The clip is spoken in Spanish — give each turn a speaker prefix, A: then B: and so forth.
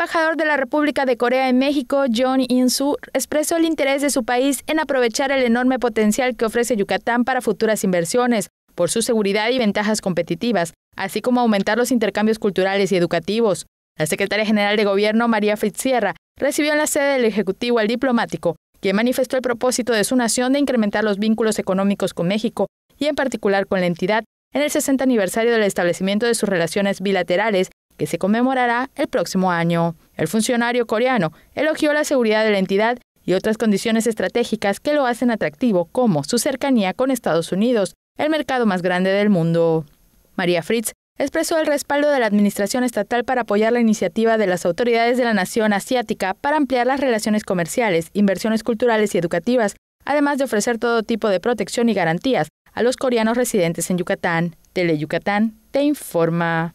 A: embajador de la República de Corea en México, John in expresó el interés de su país en aprovechar el enorme potencial que ofrece Yucatán para futuras inversiones, por su seguridad y ventajas competitivas, así como aumentar los intercambios culturales y educativos. La secretaria general de Gobierno, María Sierra, recibió en la sede del Ejecutivo al diplomático, quien manifestó el propósito de su nación de incrementar los vínculos económicos con México y en particular con la entidad en el 60 aniversario del establecimiento de sus relaciones bilaterales que se conmemorará el próximo año. El funcionario coreano elogió la seguridad de la entidad y otras condiciones estratégicas que lo hacen atractivo, como su cercanía con Estados Unidos, el mercado más grande del mundo. María Fritz expresó el respaldo de la Administración Estatal para apoyar la iniciativa de las autoridades de la nación asiática para ampliar las relaciones comerciales, inversiones culturales y educativas, además de ofrecer todo tipo de protección y garantías a los coreanos residentes en Yucatán. Tele Yucatán te informa.